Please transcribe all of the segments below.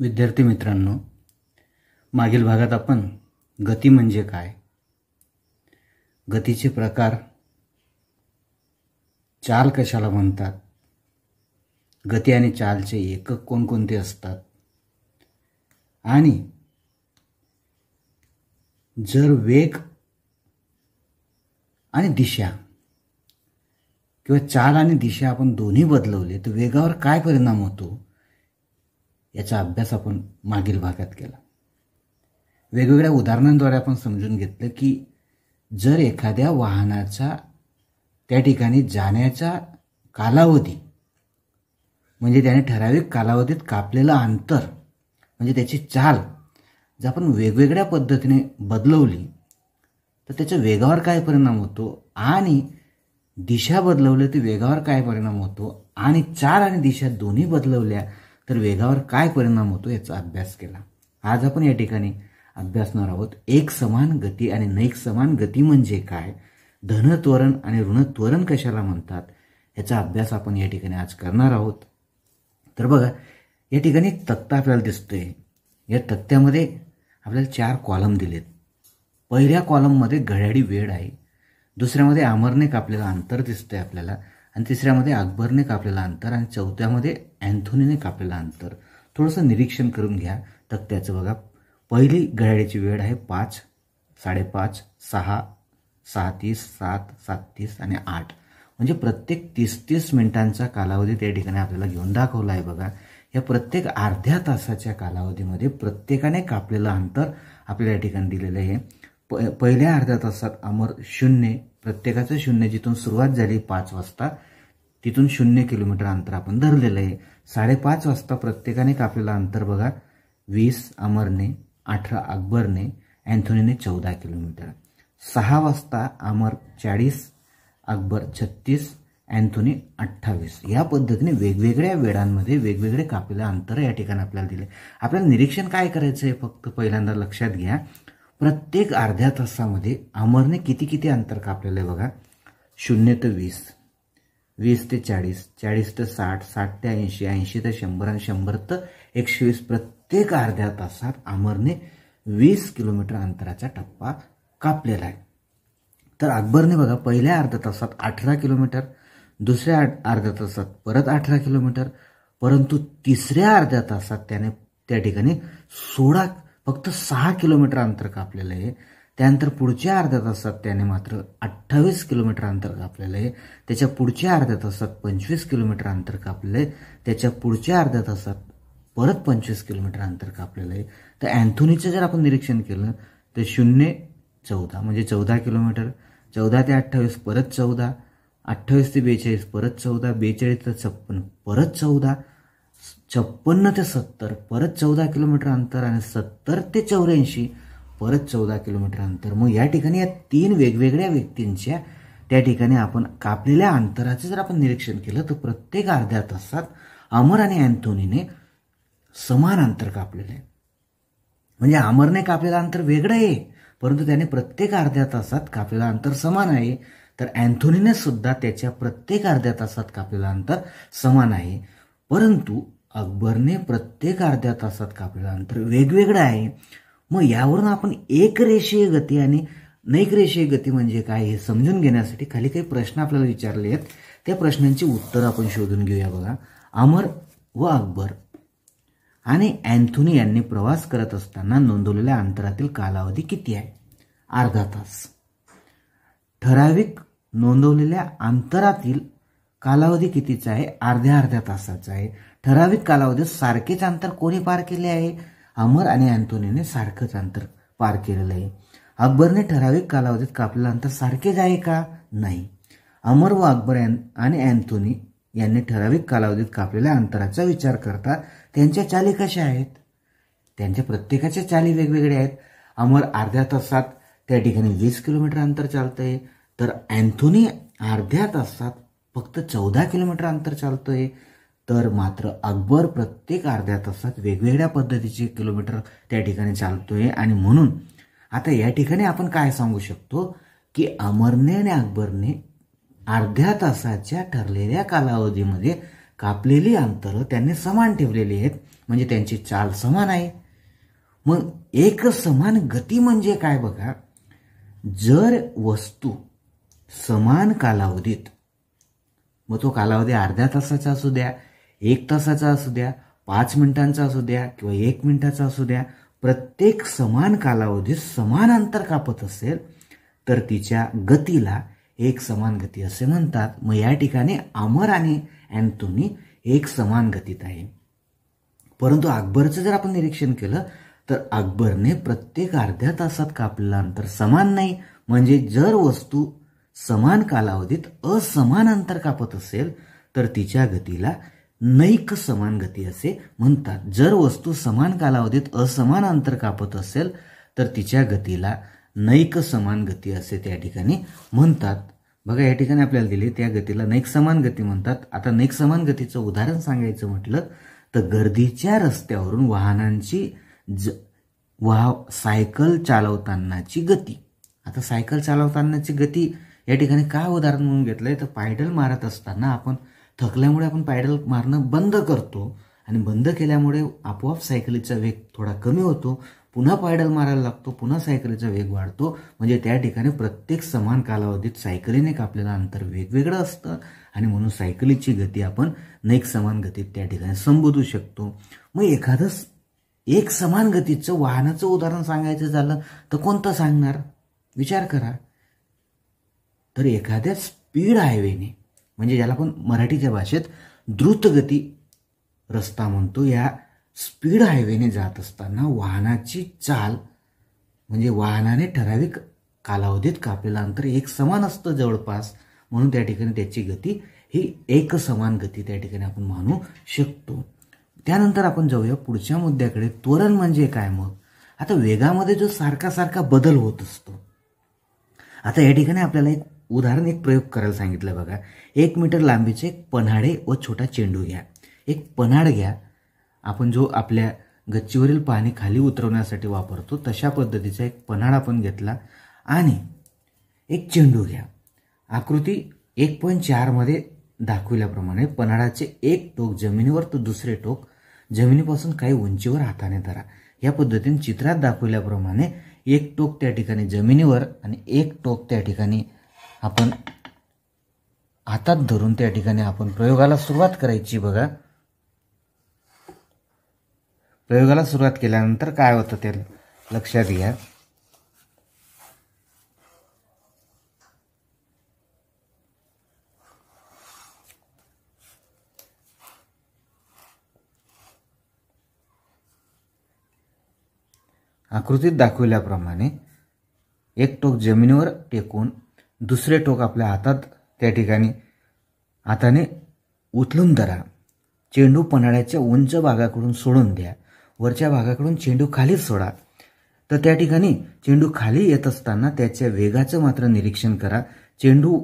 विद्यार्थी मित्रांनो मागील भागात आपण गती म्हणजे काय गतीचे प्रकार चाल कशाला म्हणतात गती आणि चालचे एकक कोणकोणते असतात आणि जर वेग आणि दिशा किंवा चाल आणि दिशा आपण दोन्ही बदलवले तर वेगावर काय परिणाम होतो याचा अभ्यास आपण मागील भागात केला वेगवेगळ्या उदाहरणांद्वारे आपण समजून घेतलं की जर एखाद्या वाहनाचा त्या ठिकाणी जाण्याचा कालावधी म्हणजे त्याने ठराविक कालावधीत कापलेलं अंतर म्हणजे त्याची चाल जर आपण वेगवेगळ्या पद्धतीने बदलवली तर त्याच्या वेगावर काय परिणाम होतो आणि दिशा बदलवली तर वेगावर काय परिणाम होतो आणि चाल आणि दिशा दोन्ही बदलवल्या तर वेगावर काय परिणाम होतो याचा अभ्यास केला आज आपण या ठिकाणी अभ्यासणार आहोत एक समान गती आणि नैक समान गती म्हणजे काय धनत्वरण आणि ऋणत्वरण कशाला म्हणतात याचा अभ्यास आपण या ठिकाणी आज करणार आहोत तर बघा या ठिकाणी तक्ता आपल्याला दिसतोय या तक्त्यामध्ये आपल्याला चार कॉलम दिलेत पहिल्या कॉलममध्ये घड्याळी वेळ आहे दुसऱ्यामध्ये आमरनेक कापलेलं अंतर आहे आपल्याला आणि तिसऱ्यामध्ये अकबरने कापलेलं अंतर आणि चौथ्यामध्ये अँथोनीने कापलेलं अंतर थोडंसं निरीक्षण करून घ्या तक्त्याचं बघा पहिली घड्याळीची वेळ आहे पाच साडेपाच सहा सहा तीस सात सात तीस आणि आठ म्हणजे प्रत्येक तीस तीस मिनिटांचा कालावधी त्या ठिकाणी आपल्याला घेऊन दाखवला आहे बघा या प्रत्येक अर्ध्या तासाच्या कालावधीमध्ये प्रत्येकाने कापलेलं अंतर आपल्याला या ठिकाणी दिलेलं आहे प पहिल्या अर्ध्या तासात अमर शून्य प्रत्येकाचं शून्य जिथून सुरुवात झाली पाच वाजता तिथून शून्य किलोमीटर अंतर आपण धरलेलं आहे साडेपाच वाजता प्रत्येकाने कापलेलं अंतर बघा वीस अमरने अठरा अकबरने अँथोनीने चौदा किलोमीटर सहा वाजता अमर चाळीस अकबर छत्तीस अँथोनी अठ्ठावीस या पद्धतीने वेगवेगळ्या वेळांमध्ये वेगवेगळे कापलेलं अंतर या ठिकाणी आपल्याला दिले आपल्याला निरीक्षण काय करायचं आहे फक्त पहिल्यांदा लक्षात घ्या प्रत्येक अर्ध्या तासामध्ये अमरने किती किती अंतर कापलेलं आहे बघा शून्य ते वीस वीस ते चाळीस चाळीस ते साठ साठ ते ऐंशी ऐंशी ते शंभर आणि शंभर तर एकशे वीस प्रत्येक अर्ध्या तासात अमरने वीस किलोमीटर अंतराचा टप्पा कापलेला आहे तर अकबरने बघा पहिल्या अर्ध्या तासात अठरा किलोमीटर दुसऱ्या अर्ध्या तासात परत अठरा किलोमीटर परंतु तिसऱ्या अर्ध्या तासात त्याने त्या ठिकाणी सोळा फक्त सहा किलोमीटर अंतर कापलेलं आहे त्यानंतर पुढच्या अर्ध्या तासात त्याने मात्र अठ्ठावीस किलोमीटर अंतर कापलेलं आहे त्याच्या पुढच्या अर्ध्या तासात पंचवीस किलोमीटर अंतर कापलेलं आहे त्याच्या पुढच्या अर्ध्या तासात परत पंचवीस किलोमीटर अंतर कापलेलं आहे तर अँथोनीचं जर आपण निरीक्षण केलं तर शून्य चौदा म्हणजे चौदा किलोमीटर चौदा ते अठ्ठावीस परत चौदा अठ्ठावीस ते बेचाळीस परत चौदा बेचाळीस ते छप्पन परत चौदा छप्पन्न ते सत्तर परत चौदा किलोमीटर अंतर आणि सत्तर ते चौऱ्याऐंशी परत चौदा किलोमीटर अंतर मग या ठिकाणी या तीन वेगवेगळ्या व्यक्तींच्या त्या ठिकाणी आपण कापलेल्या अंतराचं जर आपण निरीक्षण केलं तर प्रत्येक अर्ध्या तासात अमर आणि अँथोनीने समान अंतर कापलेलं आहे म्हणजे अमरने कापलेलं अंतर वेगळं आहे परंतु त्याने प्रत्येक अर्ध्या तासात कापलेला अंतर समान आहे तर अँथोनीने सुद्धा त्याच्या प्रत्येक अर्ध्या तासात कापलेला अंतर समान आहे परंतु अकबरने प्रत्येक अर्ध्या तासात कापलेलं अंतर वेगवेगळं आहे मग यावरून आपण एक रेषीय गती आणि रेषीय गती म्हणजे काय हे समजून घेण्यासाठी खाली काही प्रश्न आपल्याला विचारले आहेत त्या प्रश्नांची उत्तर आपण शोधून घेऊया बघा अमर व अकबर आणि अँथोनी यांनी प्रवास करत असताना नोंदवलेल्या अंतरातील कालावधी किती आहे अर्धा तास ठराविक नोंदवलेल्या अंतरातील कालावधी कितीचा आहे अर्ध्या अर्ध्या तासाचा आहे ठराविक कालावधीत सारखेच अंतर कोणी पार केले आहे अमर आणि अँथोनीने सारखंच अंतर पार केलेलं आहे अकबरने ठराविक कालावधीत कापलेलं अंतर सारखेच आहे का नाही अमर व अकबर आणि अँथोनी यांनी ठराविक कालावधीत कापलेल्या अंतराचा विचार करता त्यांच्या चाली कशा आहेत त्यांच्या प्रत्येकाच्या चाली वेगवेगळ्या आहेत अमर अर्ध्या तासात त्या ठिकाणी वीस किलोमीटर अंतर चालतंय तर अँथोनी अर्ध्या तासात फक्त चौदा किलोमीटर अंतर चालतोय तर मात्र अकबर प्रत्येक अर्ध्या तासात वेगवेगळ्या पद्धतीचे किलोमीटर त्या ठिकाणी चालतोय आणि म्हणून आता या ठिकाणी आपण काय सांगू शकतो की अमरने आणि अकबरने अर्ध्या तासाच्या ठरलेल्या कालावधीमध्ये कापलेली अंतरं त्यांनी समान ठेवलेली आहेत म्हणजे त्यांची चाल समान आहे मग एक समान गती म्हणजे काय बघा जर वस्तू समान कालावधीत मग तो कालावधी अर्ध्या तासाचा असू द्या एक तासाचा असू द्या पाच मिनिटांचा असू द्या किंवा एक मिनिटाचा असू द्या प्रत्येक समान कालावधीत समान अंतर कापत असेल तर तिच्या गतीला एक समान गती असे म्हणतात मग या ठिकाणी अमर आणि अँथोनी एक समान गतीत आहे परंतु अकबरचं जर आपण निरीक्षण केलं तर अकबरने प्रत्येक अर्ध्या तासात कापलेलं अंतर समान नाही म्हणजे जर वस्तू समान कालावधीत असमान अंतर कापत असेल तर तिच्या गतीला नैक समान गती असे म्हणतात जर वस्तू समान कालावधीत असमान अंतर कापत असेल तर तिच्या गतीला नैक समान गती असे त्या ठिकाणी म्हणतात बघा या ठिकाणी आपल्याला दिले त्या गतीला नैक समान गती म्हणतात आता नैक समान गतीचं उदाहरण सांगायचं म्हटलं तर गर्दीच्या रस्त्यावरून वाहनांची ज वाह सायकल चालवतानाची गती आता सायकल चालवतानाची गती या ठिकाणी काय उदाहरण म्हणून घेतलं आहे तर पायडल मारत असताना आपण थकल्यामुळे आपण पायडल मारणं बंद करतो आणि बंद केल्यामुळे आपोआप सायकलीचा वेग थोडा कमी होतो पुन्हा पायडल मारायला लागतो पुन्हा सायकलीचा वेग वाढतो म्हणजे त्या ठिकाणी प्रत्येक समान कालावधीत सायकलीने कापलेलं अंतर वेगवेगळं असतं आणि म्हणून सायकलीची गती आपण एक समान गतीत त्या ठिकाणी संबोधू शकतो मग एखादं एक समान गतीचं वाहनाचं उदाहरण सांगायचं झालं तर कोणतं सांगणार विचार करा तर एखाद्या स्पीड हायवेने म्हणजे ज्याला आपण मराठीच्या भाषेत द्रुतगती रस्ता म्हणतो या स्पीड हायवेने जात असताना वाहनाची चाल म्हणजे वाहनाने ठराविक कालावधीत कापलेलं अंतर एक समान असतं जवळपास म्हणून त्या ठिकाणी त्याची गती ही एक समान गती त्या ठिकाणी आपण मानू शकतो त्यानंतर आपण जाऊया पुढच्या मुद्द्याकडे त्वरण म्हणजे काय मग आता वेगामध्ये जो सारखा सारखा बदल होत असतो आता या ठिकाणी आपल्याला एक उदाहरण एक प्रयोग करायला सांगितलं बघा एक मीटर लांबीचे एक पन्हाडे व छोटा चेंडू घ्या एक पन्हाड घ्या आपण जो आपल्या गच्चीवरील पाणी खाली उतरवण्यासाठी वापरतो तशा पद्धतीचा एक पन्हाळा आपण घेतला आणि एक चेंडू घ्या आकृती एक पॉईंट चारमध्ये दाखविल्याप्रमाणे पन्हाळाचे एक टोक जमिनीवर तर दुसरे टोक जमिनीपासून काही उंचीवर हाताने धरा या पद्धतीने चित्रात दाखविल्याप्रमाणे एक टोक त्या ठिकाणी जमिनीवर आणि एक टोक त्या ठिकाणी आपण हातात धरून त्या ठिकाणी आपण प्रयोगाला सुरुवात करायची बघा प्रयोगाला सुरुवात केल्यानंतर काय होतं ते लक्षात घ्या आकृतीत दाखवल्याप्रमाणे एक टोक जमिनीवर टेकून दुसरे टोक आपल्या हातात त्या ठिकाणी हाताने उचलून धरा चेंडू पन्हाळ्याच्या उंच भागाकडून सोडून द्या वरच्या भागाकडून चेंडू खालीच सोडा तर त्या ठिकाणी चेंडू खाली येत असताना त्याच्या वेगाचं मात्र निरीक्षण करा चेंडू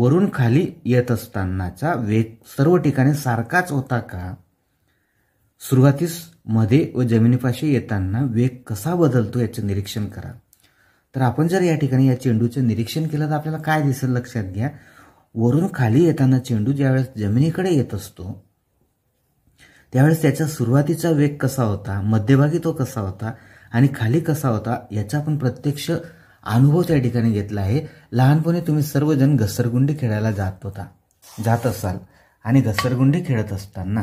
वरून खाली येत असतानाचा वेग सर्व ठिकाणी सारखाच होता का सुरुवातीस मध्ये व जमिनीपाशी येताना वेग कसा बदलतो याचं निरीक्षण करा तर आपण जर या ठिकाणी या चेंडूचं निरीक्षण केलं तर आपल्याला काय दिसेल लक्षात घ्या वरून खाली येताना चेंडू ज्यावेळेस जमिनीकडे येत असतो त्यावेळेस त्याच्या सुरुवातीचा वेग कसा होता मध्यभागी तो कसा होता आणि खाली कसा होता याचा आपण प्रत्यक्ष अनुभव त्या ठिकाणी घेतला आहे लहानपणी तुम्ही सर्वजण घसरगुंडी खेळायला जात होता जात असाल आणि घसरगुंडी खेळत असताना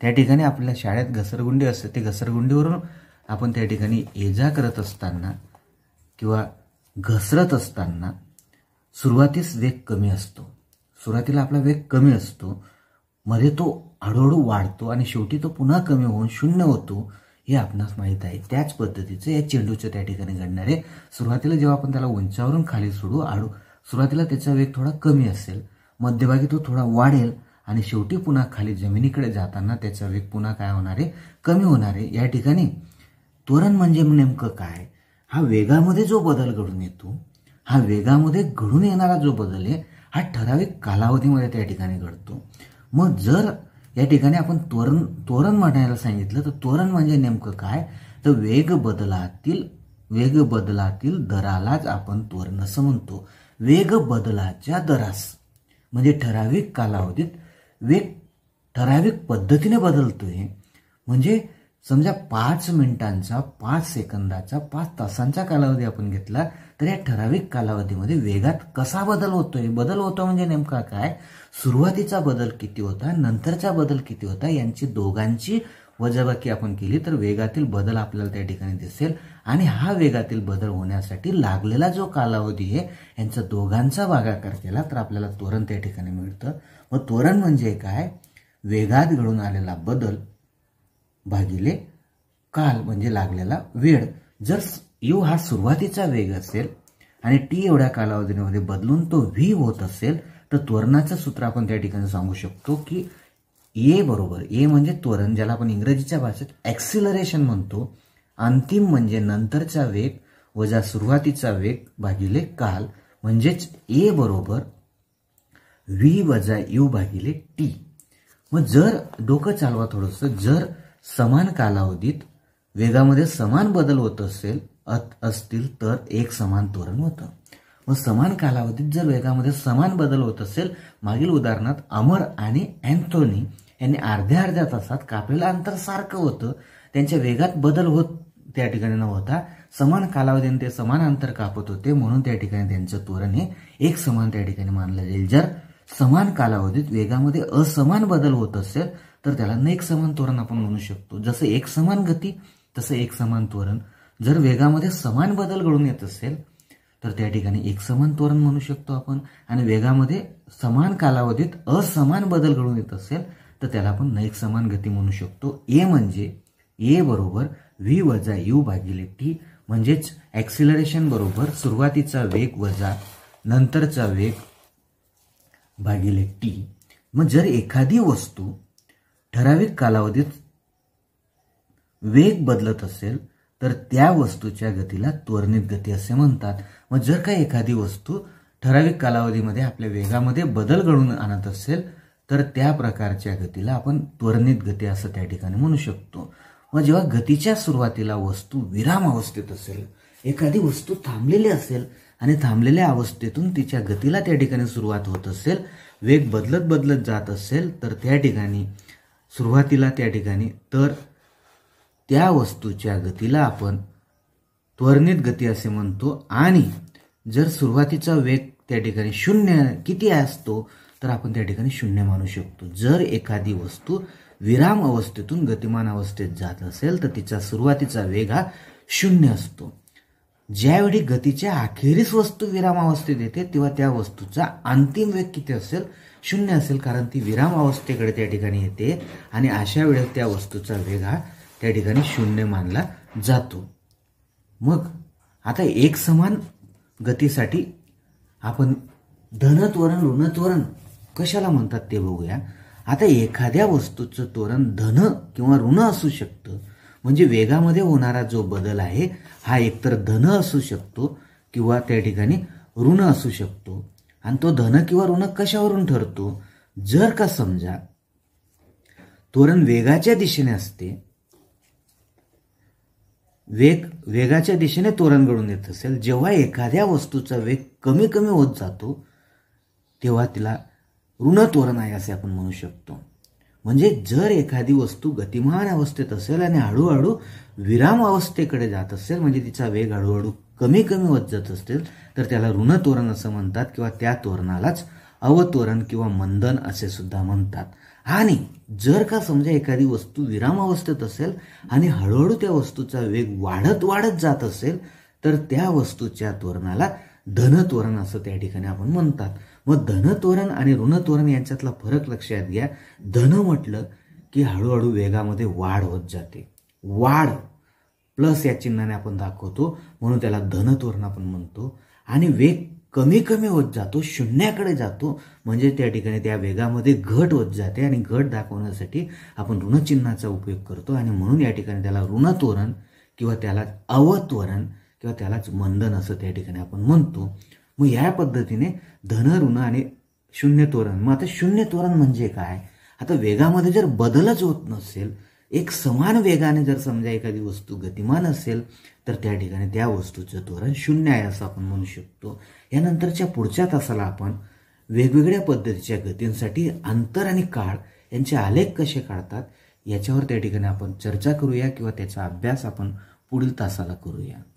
त्या ठिकाणी आपल्या शाळेत घसरगुंडी असते ते घसरगुंडीवरून आपण त्या ठिकाणी ये जा करत असताना किंवा घसरत असताना सुरुवातीस वेग कमी असतो सुरुवातीला आपला वेग कमी असतो मध्ये तो हळूहळू वाढतो आणि शेवटी तो पुन्हा कमी होऊन शून्य होतो हे आपणास माहीत आहे त्याच पद्धतीचं या चेंडूचं त्या ठिकाणी घडणार आहे सुरुवातीला जेव्हा आपण त्याला उंचावरून खाली सोडू आडू सुरुवातीला त्याचा वेग थोडा कमी असेल मध्यभागी तो थोडा वाढेल आणि शेवटी पुन्हा खाली जमिनीकडे जाताना त्याचा वेग पुन्हा काय होणार आहे कमी होणार आहे या ठिकाणी त्वरण म्हणजे नेमकं काय हा वेगामध्ये जो बदल घडून येतो हा वेगामध्ये घडून येणारा जो बदल आहे हा ठराविक कालावधीमध्ये त्या ठिकाणी घडतो मग जर या ठिकाणी आपण त्वरण त्वरण म्हणायला सांगितलं तर त्वरण म्हणजे नेमकं काय तर वेग बदलातील वेग बदलातील दरालाच आपण त्वरण असं म्हणतो वेग बदलाच्या दरास म्हणजे ठराविक कालावधीत वेग ठराविक पद्धतीने बदलतोय म्हणजे समजा पाच मिनिटांचा पाच सेकंदाचा पाच तासांचा कालावधी आपण घेतला तर या ठराविक कालावधीमध्ये वेगात कसा बदल होतोय बदल होतो म्हणजे नेमका काय सुरुवातीचा बदल किती होता नंतरचा बदल किती होता यांची दोघांची वजाबाकी आपण केली तर वेगातील बदल आपल्याला त्या ठिकाणी दिसेल आणि हा वेगातील बदल होण्यासाठी लागलेला जो कालावधी आहे यांचा दोघांचा भागाकार केला तर आपल्याला त्वरण त्या ठिकाणी मिळतं व त्वरण म्हणजे काय वेगात घडून आलेला बदल भागिले काल म्हणजे लागलेला वेळ जर यू हा सुरुवातीचा वेग असेल आणि टी एवढ्या कालावधीमध्ये बदलून तो व्ही होत असेल तर त्वरणाचं सूत्र आपण त्या ठिकाणी सांगू शकतो की ए बरोबर ए म्हणजे त्वरण ज्याला आपण इंग्रजीच्या भाषेत ॲक्सिलरेशन म्हणतो अंतिम म्हणजे नंतरचा वेग वजा सुरुवातीचा वेग भागिले काल म्हणजेच ए बरोबर व्ही वजा यू भागिले टी मग जर डोकं चालवा थोडंसं जर समान कालावधीत वेगामध्ये समान बदल होत असेल असतील तर एक समान त्वरण होतं मग समान कालावधीत जर वेगामध्ये समान बदल होत असेल मागील उदाहरणात अमर आणि अँथोनी यांनी अर्ध्या अर्ध्या तासात कापलेलं अंतर सारखं होतं त्यांच्या वेगात बदल होत त्या ठिकाणी नव्हता समान कालावधीने ते समान अंतर कापत होते म्हणून त्या ठिकाणी त्यांचं त्वरण हे एक समान त्या ठिकाणी मानलं जाईल जर समान कालावधीत वेगामध्ये असमान बदल होत असेल तर त्याला न एक समान त्वरण आपण म्हणू शकतो जसं एक समान गती तसं एक समान त्वरण जर वेगामध्ये समान बदल घडून येत असेल तर त्या ठिकाणी एक समान त्वरण म्हणू शकतो आपण आणि वेगामध्ये समान कालावधीत असमान बदल घडून येत असेल तर त्याला आपण नैक समान गती म्हणू शकतो ए म्हणजे ए बरोबर व्ही वजा यू भागिले टी म्हणजेच ॲक्सिलरेशन बरोबर सुरुवातीचा वेग वजा नंतरचा वेग भागिले टी मग जर एखादी वस्तू ठराविक कालावधीत वेग बदलत असेल तर त्या वस्तूच्या गतीला त्वरणित गती असे म्हणतात मग जर का एखादी वस्तू ठराविक कालावधीमध्ये आपल्या वेगामध्ये बदल घडून आणत असेल तर त्या प्रकारच्या गतीला आपण त्वरणित गती असं त्या ठिकाणी म्हणू शकतो मग जेव्हा गतीच्या सुरुवातीला वस्तू विराम अवस्थेत असेल एखादी वस्तू थांबलेली असेल आणि थांबलेल्या अवस्थेतून तिच्या गतीला त्या ठिकाणी सुरुवात होत असेल वेग बदलत बदलत जात असेल तर त्या ठिकाणी सुरुवातीला त्या ठिकाणी तर त्या वस्तूच्या गतीला आपण त्वरणित गती असे म्हणतो आणि जर सुरुवातीचा वेग त्या ठिकाणी शून्य किती असतो तर आपण त्या ठिकाणी शून्य मानू शकतो जर एखादी वस्तू विराम अवस्थेतून गतिमान अवस्थेत जात असेल तर तिचा सुरुवातीचा वेग हा शून्य असतो ज्यावेळी गतीच्या अखेरीस वस्तू विराम अवस्थेत येते तेव्हा त्या वस्तूचा अंतिम वेग किती असेल शून्य असेल कारण ती विराम अवस्थेकडे त्या ठिकाणी येते आणि अशा वेळेस त्या वस्तूचा वेग हा त्या ठिकाणी शून्य मानला जातो मग आता एक समान गतीसाठी आपण धनत्वरण ऋणत्वरण कशाला म्हणतात ते बघूया आता एखाद्या वस्तूचं त्वरण धन किंवा ऋण असू शकतं म्हणजे वेगामध्ये होणारा जो बदल आहे हा एकतर धन असू शकतो किंवा त्या ठिकाणी ऋण असू शकतो आणि तो धन किंवा ऋण कशावरून ठरतो जर का समजा त्वरण वेगाच्या दिशेने असते वेग वेगाच्या दिशेने तोरण घडून येत असेल जेव्हा एखाद्या वस्तूचा वेग कमी कमी होत जातो तेव्हा तिला ऋण तोरण आहे असे आपण म्हणू शकतो म्हणजे जर एखादी वस्तू गतिमान अवस्थेत असेल आणि हळूहळू विराम अवस्थेकडे जात असेल म्हणजे तिचा वेग हळूहळू कमी कमी होत जात असेल तर त्याला ऋण तोरण असं म्हणतात किंवा त्या तोरणालाच अवतोरण किंवा मंदन असे सुद्धा म्हणतात आणि जर का समजा एखादी वस्तू विरामावस्थेत असेल आणि हळूहळू त्या वस्तूचा वेग वाढत वाढत जात असेल तर त्या वस्तूच्या त्वरणाला धनत्वरण असं त्या ठिकाणी आपण म्हणतात मग धनत्वरण आणि ऋण ऋणत्वरण यांच्यातला फरक लक्षात घ्या धन म्हटलं की हळूहळू वेगामध्ये वाढ होत जाते वाढ प्लस या चिन्हाने आपण दाखवतो म्हणून त्याला धनत्वरण आपण म्हणतो आणि वेग कमी कमी होत जातो शून्याकडे जातो म्हणजे त्या ठिकाणी त्या वेगामध्ये घट होत जाते आणि घट दाखवण्यासाठी आपण ऋणचिन्हाचा उपयोग करतो आणि म्हणून या ठिकाणी त्याला ऋण तोरण किंवा त्याला अवतोरण किंवा त्यालाच मंदन असं त्या ठिकाणी आपण म्हणतो मग या पद्धतीने धन ऋण आणि शून्य तोरण मग आता शून्य तोरण म्हणजे काय आता वेगामध्ये जर बदलच होत नसेल एक समान वेगाने जर समजा एखादी वस्तू गतिमान असेल तर त्या ठिकाणी त्या वस्तूचं त्वरण शून्य आहे असं आपण म्हणू शकतो यानंतरच्या पुढच्या तासाला आपण वेगवेगळ्या पद्धतीच्या गतींसाठी अंतर आणि काळ यांचे आलेख कसे काढतात याच्यावर त्या ठिकाणी आपण चर्चा करूया किंवा त्याचा अभ्यास आपण पुढील तासाला करूया